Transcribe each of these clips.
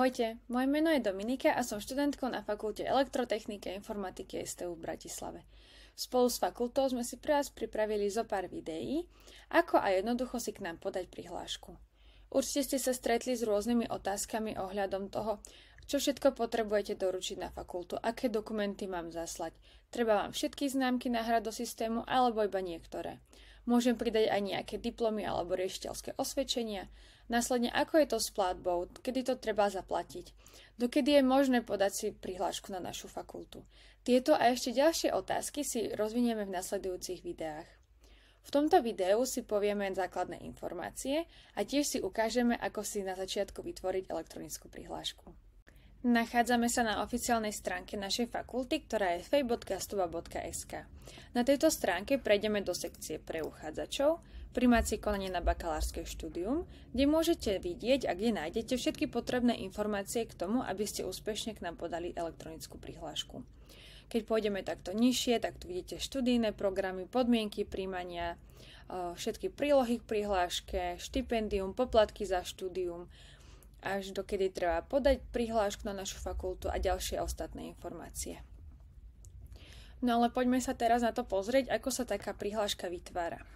Ahojte, moje meno je Dominika a som študentkou na Fakulte elektrotechniky a informatiky STU v Bratislave. Spolu s fakultou sme si pre vás pripravili zo pár videí, ako a jednoducho si k nám podať prihlášku. Určite ste sa stretli s rôznymi otázkami ohľadom toho, čo všetko potrebujete doručiť na fakultu, aké dokumenty mám zaslať. Treba vám všetky známky nahrať do systému alebo iba niektoré. Môžem pridať aj nejaké diplomy alebo riešiteľské osvedčenia, Následne, ako je to s platbou? Kedy to treba zaplatiť? Dokedy je možné podať si prihlášku na našu fakultu? Tieto a ešte ďalšie otázky si rozvinieme v nasledujúcich videách. V tomto videu si povieme základné informácie a tiež si ukážeme, ako si na začiatku vytvoriť elektronickú prihlášku. Nachádzame sa na oficiálnej stránke našej fakulty, ktorá je fej.stuba.sk. Na tejto stránke prejdeme do sekcie pre uchádzačov, primácie konanie na bakalárske štúdium, kde môžete vidieť a kde nájdete všetky potrebné informácie k tomu, aby ste úspešne k nám podali elektronickú prihlášku. Keď pôjdeme takto nižšie, tak tu vidíte študijné programy, podmienky príjmania, e, všetky prílohy k prihláške, štipendium, poplatky za štúdium, až do kedy treba podať prihlášku na našu fakultu a ďalšie ostatné informácie. No ale poďme sa teraz na to pozrieť, ako sa taká prihláška vytvára.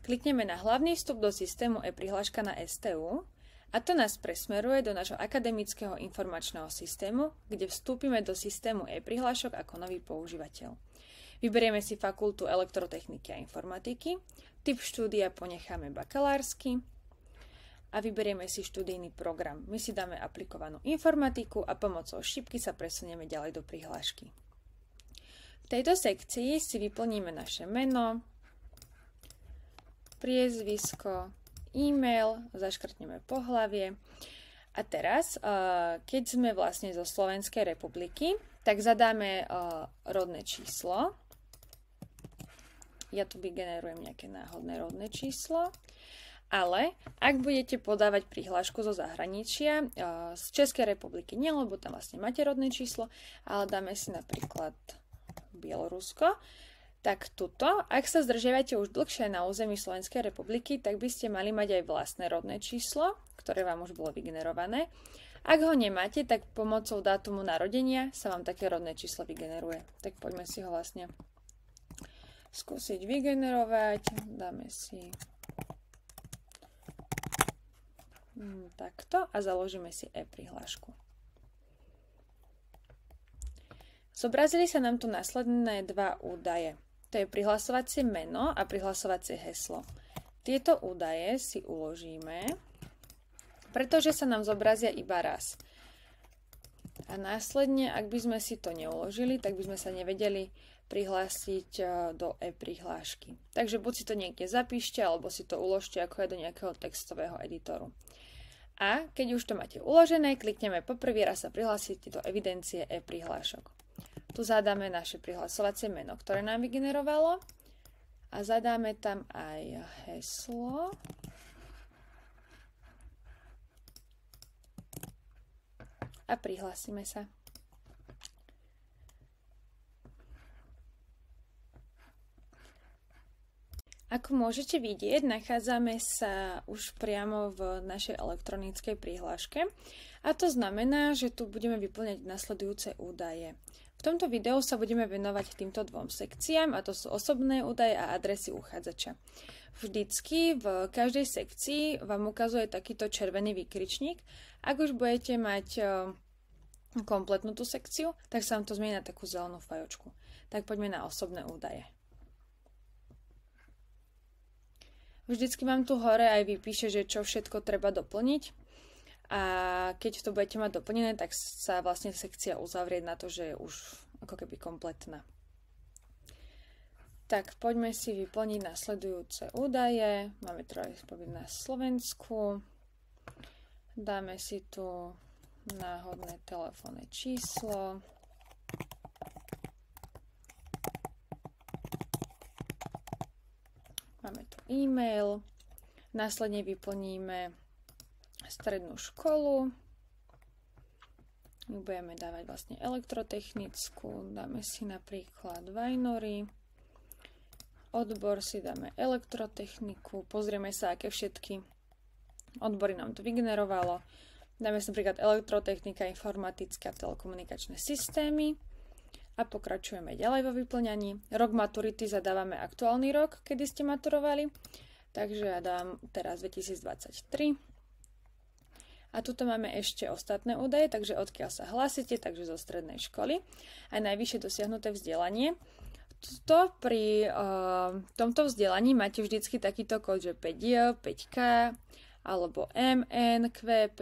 Klikneme na hlavný vstup do systému e-prihláška na STU a to nás presmeruje do nášho akademického informačného systému, kde vstúpime do systému e-prihlášok ako nový používateľ. Vyberieme si fakultu elektrotechniky a informatiky, typ štúdia ponecháme bakalársky a vyberieme si študijný program. My si dáme aplikovanú informatiku a pomocou šipky sa presunieme ďalej do prihlášky. V tejto sekcii si vyplníme naše meno, priezvisko, e-mail, zaškrtneme pohlavie. A teraz, eh, keď sme vlastne zo Slovenskej republiky, tak zadáme eh, rodné číslo. Ja tu vygenerujem nejaké náhodné rodné číslo. Ale ak budete podávať prihlášku zo zahraničia, eh, z Českej republiky nie, lebo tam vlastne máte rodné číslo, ale dáme si napríklad Bielorusko, tak tuto, ak sa zdržiavate už dlhšie na území Slovenskej republiky, tak by ste mali mať aj vlastné rodné číslo, ktoré vám už bolo vygenerované. Ak ho nemáte, tak pomocou dátumu narodenia sa vám také rodné číslo vygeneruje. Tak poďme si ho vlastne skúsiť vygenerovať. Dáme si hmm, takto a založíme si e-prihlášku. Zobrazili sa nám tu následné dva údaje to je prihlasovacie meno a prihlasovacie heslo. Tieto údaje si uložíme, pretože sa nám zobrazia iba raz. A následne, ak by sme si to neuložili, tak by sme sa nevedeli prihlásiť e, do e-prihlášky. Takže buď si to niekde zapíšte, alebo si to uložte ako aj do nejakého textového editoru. A keď už to máte uložené, klikneme po prvý raz sa prihlásite do evidencie e-prihlášok. Tu zadáme naše prihlasovacie meno, ktoré nám vygenerovalo a zadáme tam aj heslo. A prihlasíme sa. Ako môžete vidieť, nachádzame sa už priamo v našej elektronickej prihláške a to znamená, že tu budeme vyplňať nasledujúce údaje. V tomto videu sa budeme venovať týmto dvom sekciám a to sú osobné údaje a adresy uchádzača. Vždycky v každej sekcii vám ukazuje takýto červený výkričník. Ak už budete mať e, kompletnú tú sekciu, tak sa vám to zmení na takú zelenú fajočku. Tak poďme na osobné údaje. Vždycky vám tu hore aj vypíše, že čo všetko treba doplniť. A keď to budete mať doplnené, tak sa vlastne sekcia uzavrie na to, že je už ako keby kompletná. Tak poďme si vyplniť nasledujúce údaje. Máme aj pobyt na Slovensku. Dáme si tu náhodné telefónne číslo. e-mail, následne vyplníme strednú školu, budeme dávať vlastne elektrotechnickú, dáme si napríklad vajnory, odbor si dáme elektrotechniku, pozrieme sa, aké všetky odbory nám to vygenerovalo. Dáme si napríklad elektrotechnika, informatická, telekomunikačné systémy a pokračujeme ďalej vo vyplňaní. Rok maturity zadávame aktuálny rok, kedy ste maturovali, takže ja dám teraz 2023. A tuto máme ešte ostatné údaje, takže odkiaľ sa hlasíte, takže zo strednej školy. A najvyššie dosiahnuté vzdelanie. Tuto pri uh, tomto vzdelaní máte vždycky takýto kód, že 5 5K alebo MN, QP.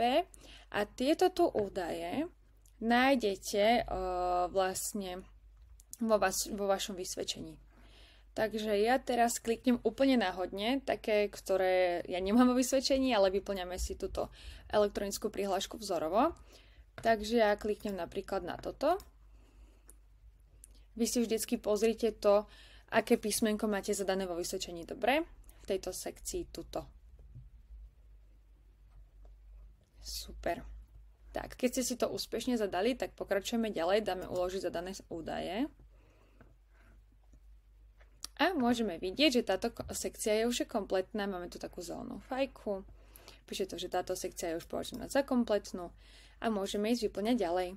A tieto tu údaje nájdete eh, vlastne vo, vaš, vo vašom vysvedčení. Takže ja teraz kliknem úplne náhodne, také, ktoré ja nemám vo vysvedčení, ale vyplňame si túto elektronickú prihlášku vzorovo. Takže ja kliknem napríklad na toto. Vy si vždycky pozrite to, aké písmenko máte zadané vo vysvedčení. Dobre, v tejto sekcii tuto. Super. Tak, keď ste si to úspešne zadali, tak pokračujeme ďalej, dáme uložiť zadané údaje. A môžeme vidieť, že táto sekcia je už kompletná. Máme tu takú zelenú fajku. Píše to, že táto sekcia je už považená za kompletnú. A môžeme ísť vyplňať ďalej.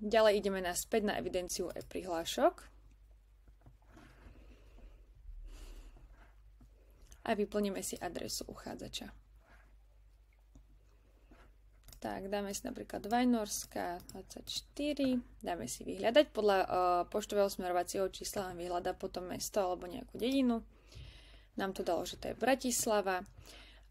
Ďalej ideme naspäť na evidenciu e-prihlášok. A vyplníme si adresu uchádzača. Tak, dáme si napríklad Vajnorská 24, dáme si vyhľadať. Podľa uh, poštového smerovacieho čísla nám vyhľada potom mesto alebo nejakú dedinu. Nám to dalo, že to je Bratislava.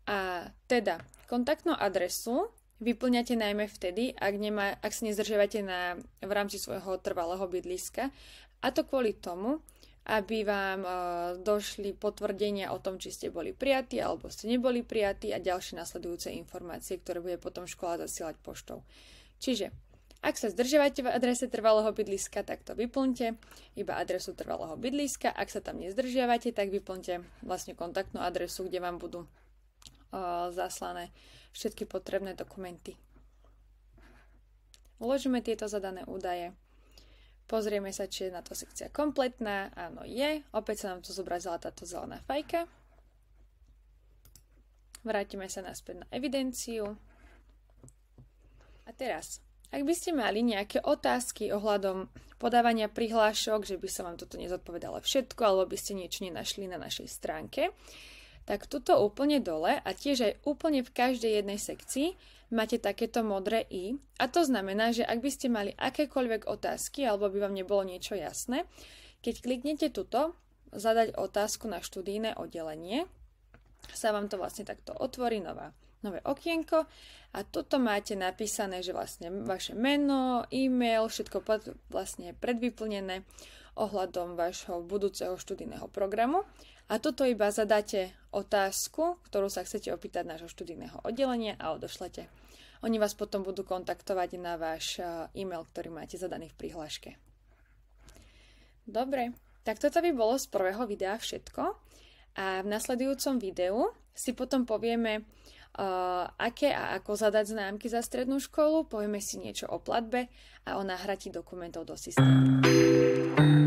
A teda, kontaktnú adresu vyplňate najmä vtedy, ak, nemá, ak sa nezdržiavate na, v rámci svojho trvalého bydliska. A to kvôli tomu, aby vám eh, došli potvrdenia o tom, či ste boli prijatí alebo ste neboli prijatí a ďalšie nasledujúce informácie, ktoré bude potom škola zasielať poštou. Čiže ak sa zdržiavate v adrese trvalého bydliska, tak to vyplňte, iba adresu trvalého bydliska. Ak sa tam nezdržiavate, tak vyplňte vlastne kontaktnú adresu, kde vám budú eh, zaslané všetky potrebné dokumenty. Uložíme tieto zadané údaje Pozrieme sa, či je na to sekcia kompletná. Áno, je. Opäť sa nám tu zobrazila táto zelená fajka. Vrátime sa naspäť na evidenciu. A teraz, ak by ste mali nejaké otázky ohľadom podávania prihlášok, že by sa vám toto nezodpovedalo všetko, alebo by ste niečo nenašli na našej stránke, tak tuto úplne dole a tiež aj úplne v každej jednej sekcii máte takéto modré i a to znamená, že ak by ste mali akékoľvek otázky alebo by vám nebolo niečo jasné, keď kliknete tuto, zadať otázku na študijné oddelenie, sa vám to vlastne takto otvorí nová nové okienko a tuto máte napísané, že vlastne vaše meno, e-mail, všetko pod, vlastne predvyplnené ohľadom vášho budúceho študijného programu a toto iba zadáte otázku, ktorú sa chcete opýtať nášho študijného oddelenia a odošlete. Oni vás potom budú kontaktovať na váš e, e-mail, ktorý máte zadaný v prihláške. Dobre, tak toto by bolo z prvého videa všetko. A v nasledujúcom videu si potom povieme, uh, aké a ako zadať známky za strednú školu, povieme si niečo o platbe a o nahrati dokumentov do systému.